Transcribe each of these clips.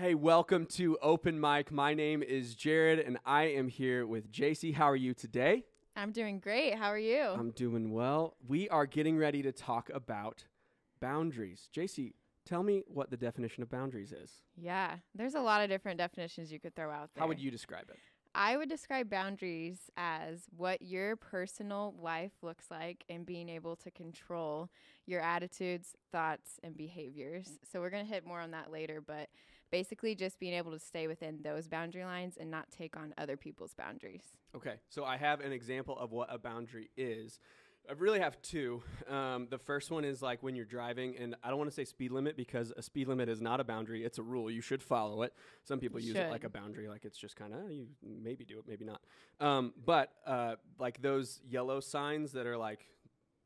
Hey, welcome to Open Mic. My name is Jared, and I am here with JC. How are you today? I'm doing great. How are you? I'm doing well. We are getting ready to talk about boundaries. JC, tell me what the definition of boundaries is. Yeah, there's a lot of different definitions you could throw out there. How would you describe it? I would describe boundaries as what your personal life looks like and being able to control your attitudes, thoughts, and behaviors. So we're going to hit more on that later, but basically just being able to stay within those boundary lines and not take on other people's boundaries. Okay, so I have an example of what a boundary is. I really have two. Um, the first one is like when you're driving, and I don't want to say speed limit because a speed limit is not a boundary; it's a rule. You should follow it. Some people you use should. it like a boundary, like it's just kind of you maybe do it, maybe not. Um, but uh, like those yellow signs that are like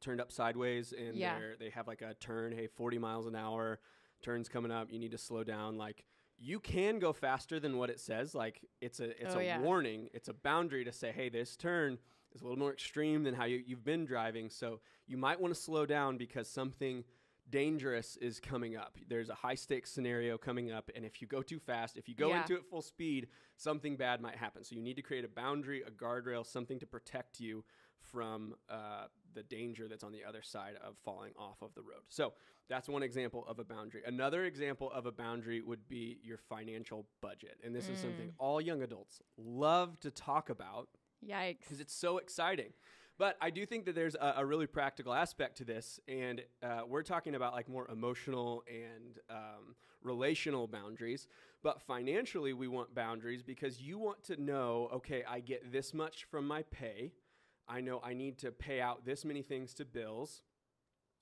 turned up sideways and yeah. they have like a turn, hey, 40 miles an hour turns coming up, you need to slow down. Like you can go faster than what it says. Like it's a it's oh, a yeah. warning. It's a boundary to say, hey, this turn is a little more extreme than how you, you've been driving. So you might want to slow down because something – dangerous is coming up. There's a high stakes scenario coming up, and if you go too fast, if you go yeah. into it full speed, something bad might happen. So you need to create a boundary, a guardrail, something to protect you from uh, the danger that's on the other side of falling off of the road. So that's one example of a boundary. Another example of a boundary would be your financial budget, and this mm. is something all young adults love to talk about. Yikes! Because it's so exciting. But I do think that there's a, a really practical aspect to this, and uh, we're talking about like more emotional and um, relational boundaries. But financially, we want boundaries because you want to know, okay, I get this much from my pay. I know I need to pay out this many things to bills.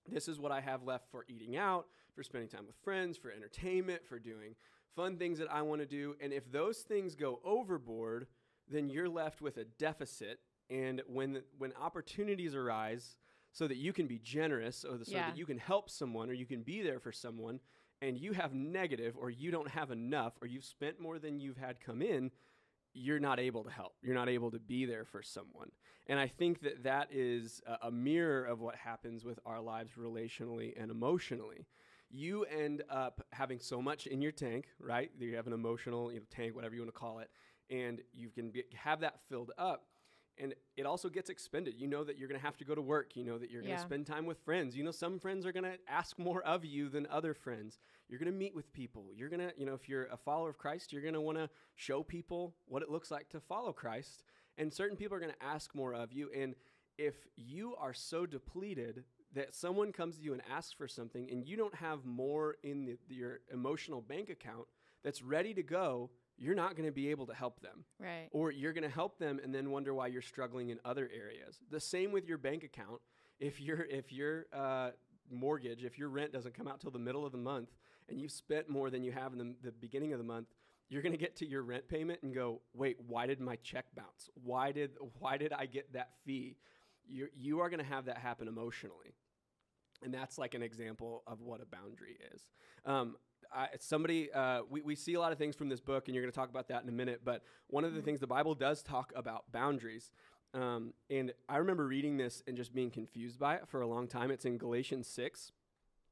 This is what I have left for eating out, for spending time with friends, for entertainment, for doing fun things that I want to do. And if those things go overboard, then you're left with a deficit and when when opportunities arise so that you can be generous or the, so yeah. that you can help someone or you can be there for someone and you have negative or you don't have enough or you've spent more than you've had come in you're not able to help you're not able to be there for someone and i think that that is a, mirror of what happens with our lives relationally and emotionally you end up having so much in your tank right you have an emotional you know, tank whatever you want to call it and you can be, have that filled up and it also gets expended. You know that you're going to have to go to work. You know that you're going to yeah. spend time with friends. You know some friends are going to ask more of you than other friends. You're going to meet with people. You're going to, you know, if you're a follower of Christ, you're going to want to show people what it looks like to follow Christ. And certain people are going to ask more of you. And if you are so depleted that someone comes to you and asks for something and you don't have more in the, your emotional bank account that's ready to go you're not going to be able to help them. Right. Or you're going to help them and then wonder why you're struggling in other areas. The same with your bank account. If your if your uh, mortgage, if your rent doesn't come out till the middle of the month, and you've spent more than you have in the, the beginning of the month, you're going to get to your rent payment and go, wait, why did my check bounce? Why did why did I get that fee? You you are going to have that happen emotionally. And that's like an example of what a boundary is. Um, I, somebody, uh, we, we see a lot of things from this book, and you're going to talk about that in a minute. But one of the mm-hmm. things the Bible does talk about boundaries. Um, and I remember reading this and just being confused by it for a long time. It's in Galatians 6,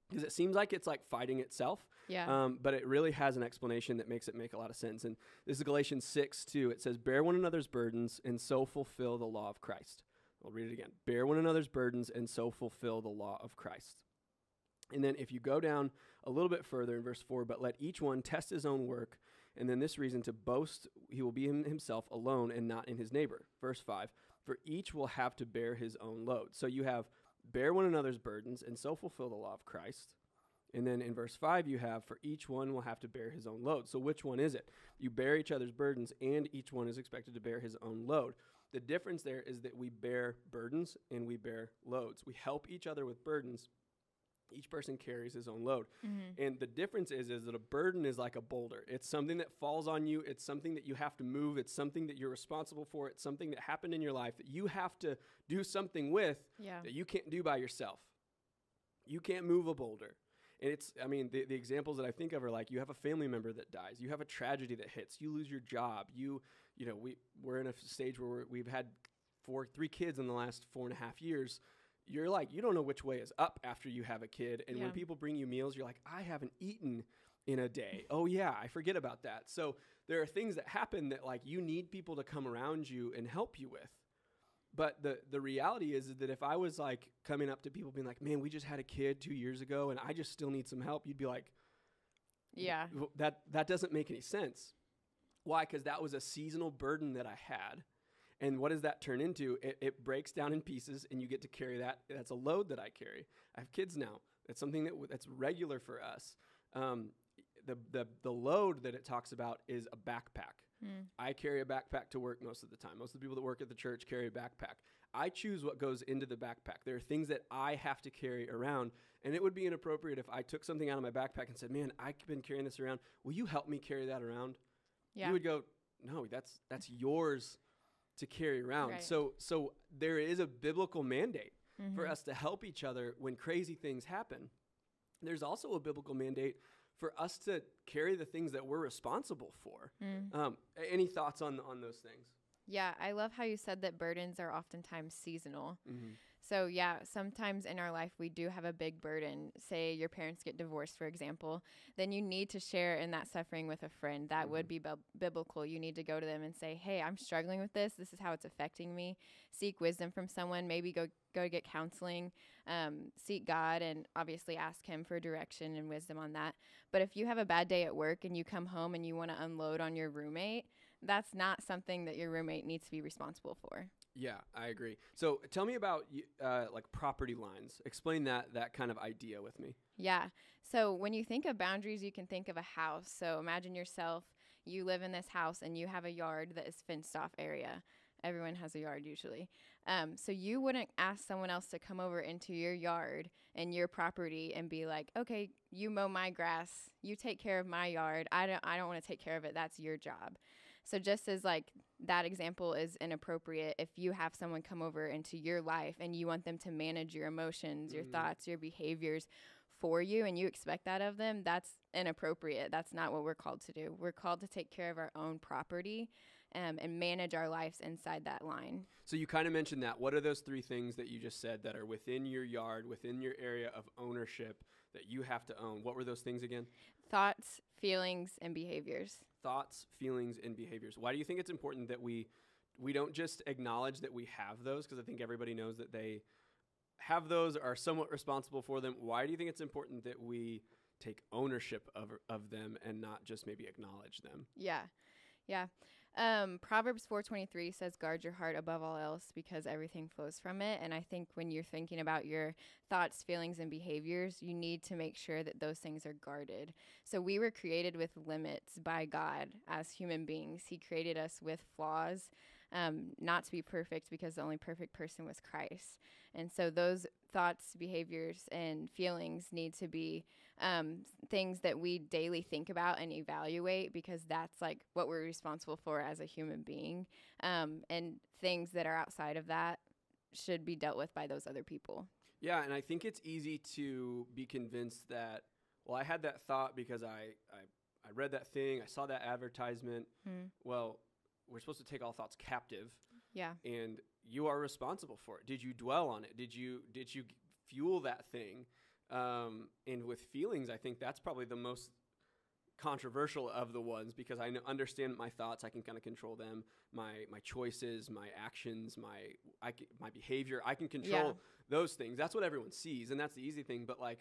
because it seems like it's like fighting itself. Yeah. Um, but it really has an explanation that makes it make a lot of sense. And this is Galatians 6 too. It says, Bear one another's burdens and so fulfill the law of Christ. I'll read it again. Bear one another's burdens and so fulfill the law of Christ. And then if you go down a little bit further in verse 4, but let each one test his own work, and then this reason to boast he will be himself alone and not in his neighbor. Verse 5, for each will have to bear his own load. So you have bear one another's burdens and so fulfill the law of Christ. And then in verse 5, you have, for each one will have to bear his own load. So which one is it? You bear each other's burdens, and each one is expected to bear his own load. The difference there is that we bear burdens and we bear loads. We help each other with burdens each person carries his own load mm-hmm. and the difference is is that a burden is like a boulder it's something that falls on you it's something that you have to move it's something that you're responsible for it's something that happened in your life that you have to do something with yeah. that you can't do by yourself you can't move a boulder and it's i mean the, the examples that i think of are like you have a family member that dies you have a tragedy that hits you lose your job you you know we we're in a stage where we have had four three kids in the last four and a half years you're like you don't know which way is up after you have a kid and yeah. when people bring you meals you're like i haven't eaten in a day oh yeah i forget about that so there are things that happen that like you need people to come around you and help you with but the the reality is that if i was like coming up to people being like man we just had a kid 2 years ago and i just still need some help you'd be like yeah that that doesn't make any sense why cuz that was a seasonal burden that i had and what does that turn into? It, it breaks down in pieces, and you get to carry that. That's a load that I carry. I have kids now. That's something that that's regular for us. Um, the, the the load that it talks about is a backpack. Mm. I carry a backpack to work most of the time. Most of the people that work at the church carry a backpack. I choose what goes into the backpack. There are things that I have to carry around, and it would be inappropriate if I took something out of my backpack and said, "Man, I've been carrying this around. Will you help me carry that around?" Yeah. You would go, "No, that's that's yours." to carry around. Right. So so there is a biblical mandate mm-hmm. for us to help each other when crazy things happen. There's also a biblical mandate for us to carry the things that we're responsible for. Mm. Um, any thoughts on on those things? Yeah, I love how you said that burdens are oftentimes seasonal. Mm-hmm. So, yeah, sometimes in our life we do have a big burden. Say your parents get divorced, for example, then you need to share in that suffering with a friend. That mm-hmm. would be bu- biblical. You need to go to them and say, Hey, I'm struggling with this. This is how it's affecting me. Seek wisdom from someone. Maybe go go to get counseling, um, seek God, and obviously ask Him for direction and wisdom on that. But if you have a bad day at work and you come home and you want to unload on your roommate, that's not something that your roommate needs to be responsible for. Yeah, I agree. So tell me about uh, like property lines. Explain that that kind of idea with me. Yeah. So when you think of boundaries, you can think of a house. So imagine yourself, you live in this house and you have a yard that is fenced off area. Everyone has a yard usually. Um, so you wouldn't ask someone else to come over into your yard and your property and be like, okay, you mow my grass, you take care of my yard. I don't, I don't want to take care of it. That's your job. So just as like that example is inappropriate, if you have someone come over into your life and you want them to manage your emotions, your mm. thoughts, your behaviors for you and you expect that of them, that's inappropriate. That's not what we're called to do. We're called to take care of our own property um, and manage our lives inside that line. So you kind of mentioned that. What are those three things that you just said that are within your yard, within your area of ownership that you have to own. What were those things again? Thoughts, feelings, and behaviors. Thoughts, feelings, and behaviors. Why do you think it's important that we we don't just acknowledge that we have those because I think everybody knows that they have those are somewhat responsible for them. Why do you think it's important that we take ownership of of them and not just maybe acknowledge them? Yeah. Yeah. Um, Proverbs 4:23 says, "Guard your heart above all else, because everything flows from it." And I think when you're thinking about your thoughts, feelings, and behaviors, you need to make sure that those things are guarded. So we were created with limits by God as human beings. He created us with flaws, um, not to be perfect, because the only perfect person was Christ. And so those thoughts, behaviors, and feelings need to be um, things that we daily think about and evaluate because that's like what we're responsible for as a human being. Um, and things that are outside of that should be dealt with by those other people. Yeah. And I think it's easy to be convinced that, well, I had that thought because I, I, I read that thing, I saw that advertisement. Hmm. Well, we're supposed to take all thoughts captive. Yeah. And you are responsible for it. Did you dwell on it? Did you did you fuel that thing? Um, and with feelings, I think that's probably the most controversial of the ones because I understand my thoughts. I can kind of control them, my my choices, my actions, my I can, my behavior. I can control yeah. those things. That's what everyone sees, and that's the easy thing. But like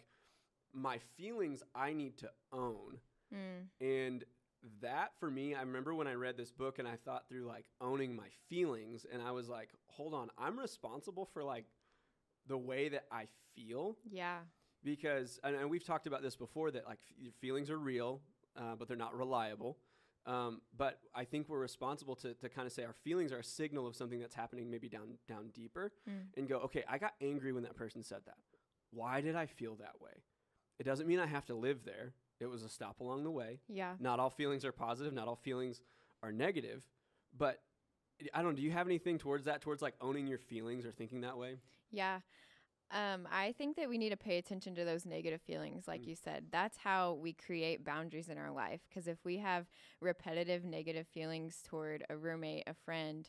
my feelings, I need to own. Mm. And that for me, I remember when I read this book and I thought through like owning my feelings and I was like, hold on, I'm responsible for like the way that I feel. Yeah. Because, and, and we've talked about this before that like f- feelings are real, uh, but they're not reliable. Um, but I think we're responsible to, to kind of say our feelings are a signal of something that's happening maybe down, down deeper mm. and go, okay, I got angry when that person said that. Why did I feel that way? It doesn't mean I have to live there. It was a stop along the way. Yeah. Not all feelings are positive. Not all feelings are negative. But I don't. Do you have anything towards that? Towards like owning your feelings or thinking that way? Yeah. Um, I think that we need to pay attention to those negative feelings, like mm. you said. That's how we create boundaries in our life. Because if we have repetitive negative feelings toward a roommate, a friend,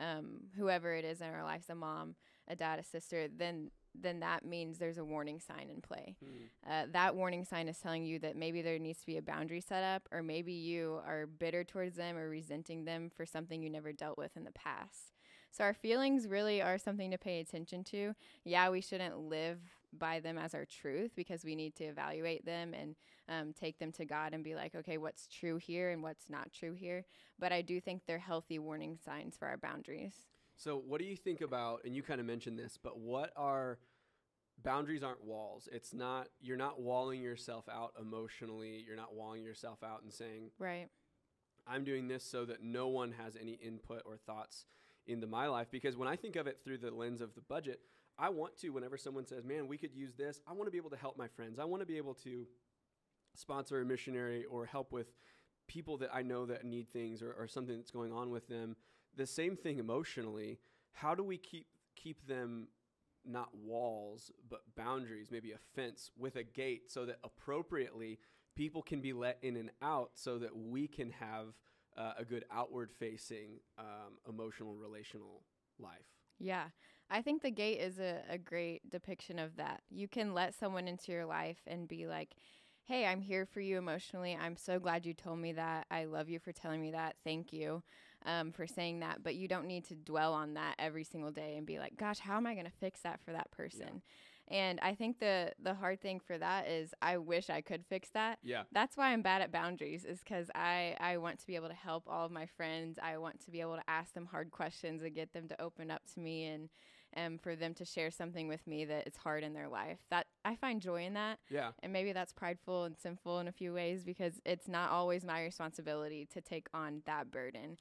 um, whoever it is in our lives, a mom, a dad, a sister, then then that means there's a warning sign in play. Mm. Uh, that warning sign is telling you that maybe there needs to be a boundary set up, or maybe you are bitter towards them or resenting them for something you never dealt with in the past. So our feelings really are something to pay attention to. Yeah, we shouldn't live by them as our truth because we need to evaluate them and um, take them to God and be like, okay, what's true here and what's not true here. But I do think they're healthy warning signs for our boundaries. So, what do you think about? And you kind of mentioned this, but what are boundaries aren't walls. It's not you're not walling yourself out emotionally. You're not walling yourself out and saying, "Right. I'm doing this so that no one has any input or thoughts into my life." Because when I think of it through the lens of the budget, I want to whenever someone says, "Man, we could use this." I want to be able to help my friends. I want to be able to sponsor a missionary or help with people that I know that need things or, or something that's going on with them the same thing emotionally. How do we keep keep them not walls but boundaries, maybe a fence with a gate, so that appropriately people can be let in and out, so that we can have uh, a good outward facing um, emotional relational life. Yeah, I think the gate is a, a great depiction of that. You can let someone into your life and be like, hey, I'm here for you emotionally. I'm so glad you told me that. I love you for telling me that. Thank you um, for saying that, but you don't need to dwell on that every single day and be like, gosh, how am I going to fix that for that person? Yeah. And I think the the hard thing for that is I wish I could fix that. Yeah. That's why I'm bad at boundaries is because I, I want to be able to help all of my friends. I want to be able to ask them hard questions and get them to open up to me and and for them to share something with me that it's hard in their life. That I find joy in that. Yeah. And maybe that's prideful and sinful in a few ways because it's not always my responsibility to take on that burden.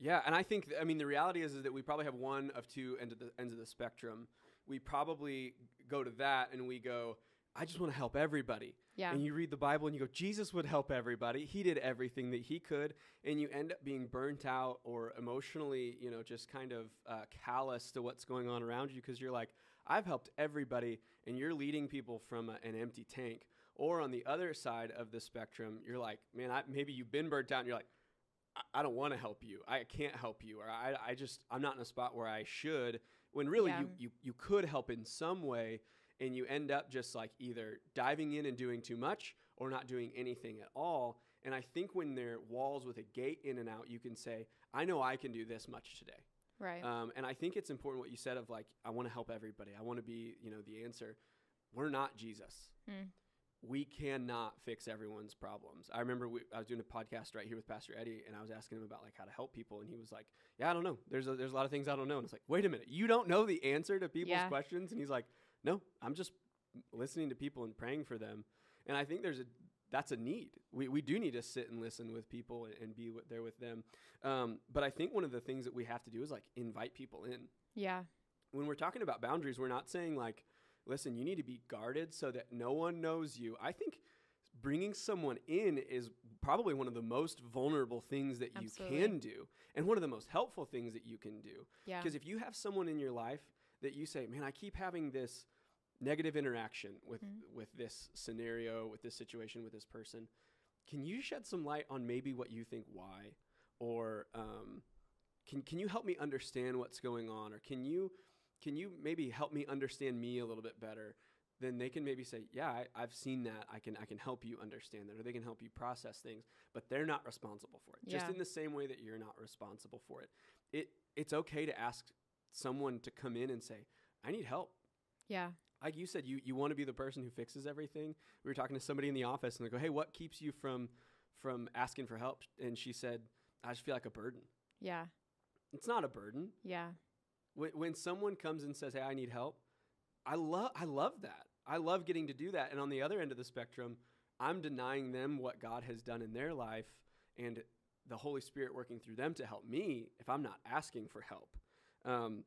Yeah, and I think I mean the reality is is that we probably have one of two end of the ends of the spectrum. We probably go to that and we go, I just want to help everybody. Yeah. And you read the Bible and you go, Jesus would help everybody. He did everything that he could, and you end up being burnt out or emotionally, you know, just kind of uh, callous to what's going on around you because you're like, I've helped everybody, and you're leading people from a, an empty tank. Or on the other side of the spectrum, you're like, man, I, maybe you've been burnt out, and you're like I don't want to help you. I can't help you, or I, I just I'm not in a spot where I should. When really yeah. you, you you could help in some way, and you end up just like either diving in and doing too much, or not doing anything at all. And I think when there are walls with a gate in and out, you can say, I know I can do this much today. Right. Um, and I think it's important what you said of like I want to help everybody. I want to be you know the answer. We're not Jesus. Mm we cannot fix everyone's problems. I remember we, I was doing a podcast right here with Pastor Eddie, and I was asking him about like how to help people, and he was like, "Yeah, I don't know. There's a, there's a lot of things I don't know." And it's like, "Wait a minute, you don't know the answer to people's yeah. questions?" And he's like, "No, I'm just listening to people and praying for them." And I think there's a that's a need. We we do need to sit and listen with people and, and be with, there with them. Um, but I think one of the things that we have to do is like invite people in. Yeah. When we're talking about boundaries, we're not saying like listen, you need to be guarded so that no one knows you. I think bringing someone in is probably one of the most vulnerable things that Absolutely. you can do and one of the most helpful things that you can do. Yeah. Because if you have someone in your life that you say, "Man, I keep having this negative interaction with mm-hmm. with this scenario, with this situation, with this person." Can you shed some light on maybe what you think why or um, can can you help me understand what's going on or can you can you maybe help me understand me a little bit better? Then they can maybe say, yeah, I, have seen that. I can I can help you understand that, or they can help you process things. But they're not responsible for it. Yeah. Just in the same way that you're not responsible for it. It it's okay to ask someone to come in and say, I need help. Yeah. Like you said, you you want to be the person who fixes everything. We were talking to somebody in the office, and they go, hey, what keeps you from from asking for help? And she said, I just feel like a burden. Yeah. It's not a burden. Yeah. When, when someone comes and says, "Hey, I need help," I love I love that. I love getting to do that. And on the other end of the spectrum, I'm denying them what God has done in their life and the Holy Spirit working through them to help me if I'm not asking for help. Um,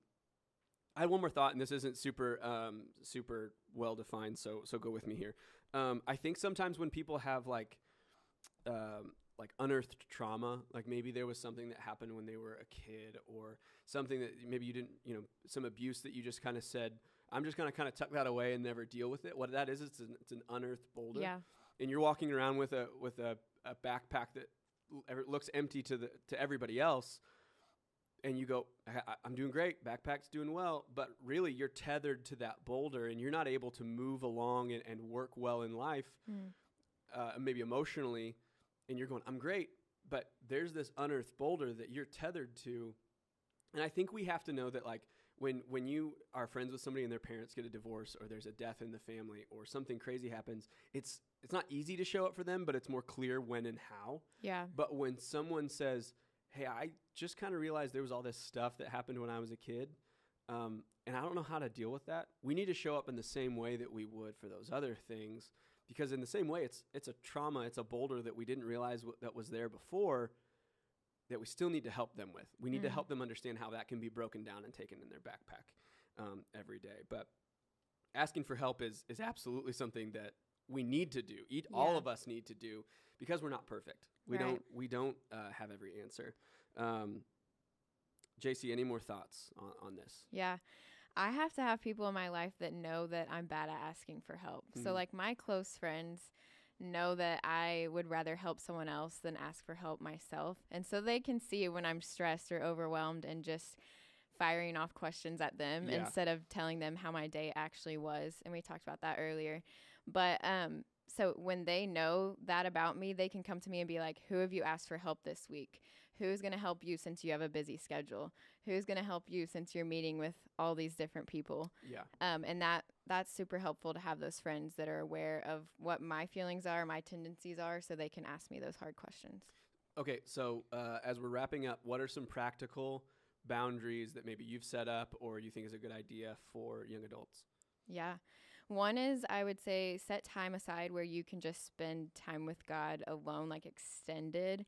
I had one more thought, and this isn't super um, super well defined, so so go with me here. Um, I think sometimes when people have like um, like unearthed trauma like maybe there was something that happened when they were a kid or something that maybe you didn't you know some abuse that you just kind of said i'm just going to kind of tuck that away and never deal with it what that is it's an, it's an unearthed boulder yeah. and you're walking around with a with a, a backpack that looks empty to the to everybody else and you go I, i'm doing great backpack's doing well but really you're tethered to that boulder and you're not able to move along and, and work well in life mm. uh, maybe emotionally and you're going, I'm great, but there's this unearthed boulder that you're tethered to. And I think we have to know that like when when you are friends with somebody and their parents get a divorce or there's a death in the family or something crazy happens, it's it's not easy to show up for them, but it's more clear when and how. Yeah. But when someone says, "Hey, I just kind of realized there was all this stuff that happened when I was a kid." Um, and I don't know how to deal with that. We need to show up in the same way that we would for those other things because in the same way it's it's a trauma it's a boulder that we didn't realize w- that was there before that we still need to help them with we need mm. to help mm. them understand how that can be broken down and taken in their backpack um, every day but asking for help is is absolutely something that we need to do eat yeah. all of us need to do because we're not perfect we right. don't we don't uh, have every answer um, jc any more thoughts on, on this yeah I have to have people in my life that know that I'm bad at asking for help. mm So, like, my close friends know that I would rather help someone else than ask for help myself. And so they can see when I'm stressed or overwhelmed and just firing off questions at them yeah. instead of telling them how my day actually was. And we talked about that earlier. But um, so when they know that about me, they can come to me and be like, Who have you asked for help this week? Who's going to help you since you have a busy schedule? Who's going to help you since you're meeting with all these different people? Yeah. Um, and that that's super helpful to have those friends that are aware of what my feelings are, my tendencies are, so they can ask me those hard questions. Okay, so uh, as we're wrapping up, what are some practical boundaries that maybe you've set up or you think is a good idea for young adults? Yeah. One is I would say set time aside where you can just spend time with God alone, like extended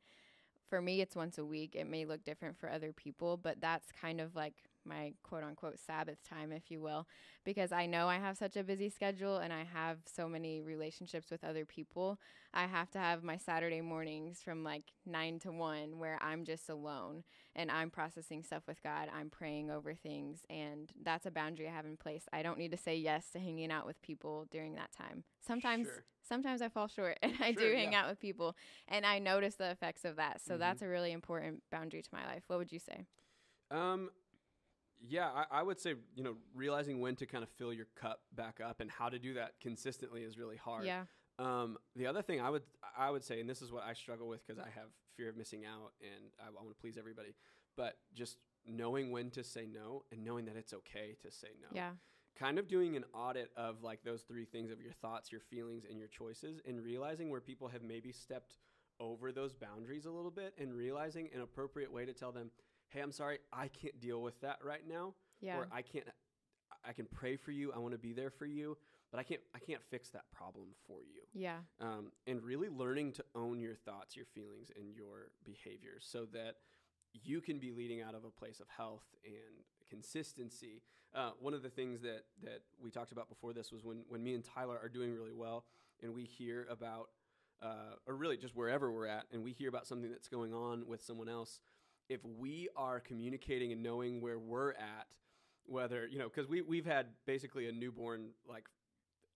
for me, it's once a week. It may look different for other people, but that's kind of like my quote unquote Sabbath time, if you will, because I know I have such a busy schedule and I have so many relationships with other people. I have to have my Saturday mornings from like nine to one where I'm just alone and I'm processing stuff with God. I'm praying over things. And that's a boundary I have in place. I don't need to say yes to hanging out with people during that time. Sometimes. Sure. Sometimes I fall short and I sure, do hang yeah. out with people and I notice the effects of that. So mm-hmm. that's a really important boundary to my life. What would you say? Um, yeah, I, I, would say you know realizing when to kind of fill your cup back up and how to do that consistently is really hard. Yeah. Um, the other thing I would I would say, and this is what I struggle with because I have fear of missing out and I, I want to please everybody, but just knowing when to say no and knowing that it's okay to say no. Yeah. Kind of doing an audit of like those three things of your thoughts, your feelings, and your choices, and realizing where people have maybe stepped over those boundaries a little bit and realizing an appropriate way to tell them, hey, I'm sorry, I can't deal with that right now. Yeah. Or I can't I can pray for you. I want to be there for you, but I can't I can't fix that problem for you. Yeah. Um, and really learning to own your thoughts, your feelings, and your behaviors so that you can be leading out of a place of health and consistency. Uh, one of the things that that we talked about before this was when when me and Tyler are doing really well, and we hear about uh, or really just wherever we're at, and we hear about something that's going on with someone else if we are communicating and knowing where we're at, whether you know, because we we've had basically a newborn like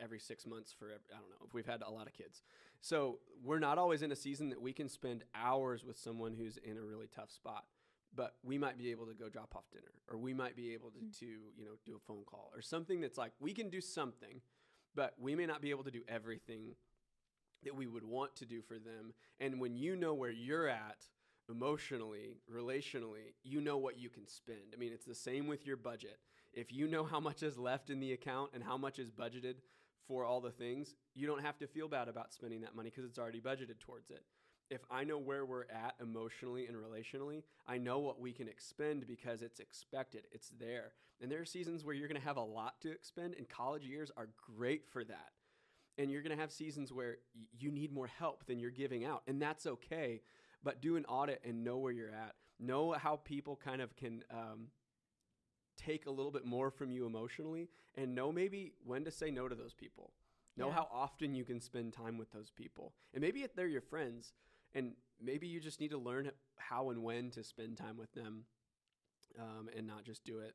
every six months for every, I don't know if we've had a lot of kids. So we're not always in a season that we can spend hours with someone who's in a really tough spot. But we might be able to go drop off dinner, or we might be able to, mm-hmm. to you know do a phone call or something that's like we can do something, but we may not be able to do everything that we would want to do for them. And when you know where you're at, emotionally, relationally, you know what you can spend. I mean, it's the same with your budget. If you know how much is left in the account and how much is budgeted for all the things, you don't have to feel bad about spending that money because it's already budgeted towards it. If I know where we're at emotionally and relationally, I know what we can expend because it's expected, it's there. And there are seasons where you're going to have a lot to expend, and college years are great for that and you're going to have seasons where you need more help than you're giving out and that's okay but do an audit and know where you're at. Know how people kind of can um, take a little bit more from you emotionally, and know maybe when to say no to those people. Know yeah. how often you can spend time with those people, and maybe if they're your friends, and maybe you just need to learn how and when to spend time with them, um, and not just do it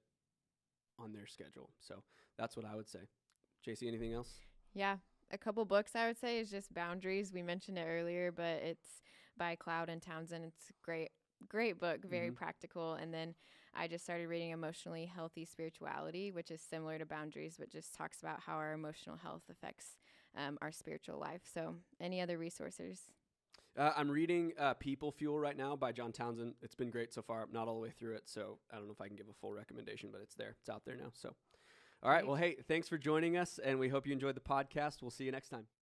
on their schedule. So that's what I would say. JC, anything else? Yeah, a couple books I would say is just boundaries. We mentioned it earlier, but it's by Cloud and Townsend. It's great great book, very mm-hmm. practical. And then I just started reading Emotionally Healthy Spirituality, which is similar to Boundaries, but just talks about how our emotional health affects um, our spiritual life. So, any other resources? Uh, I'm reading uh, People Fuel right now by John Townsend. It's been great so far. I'm not all the way through it, so I don't know if I can give a full recommendation, but it's there. It's out there now. So, all right. Well, hey, thanks for joining us, and we hope you enjoyed the podcast. We'll see you next time.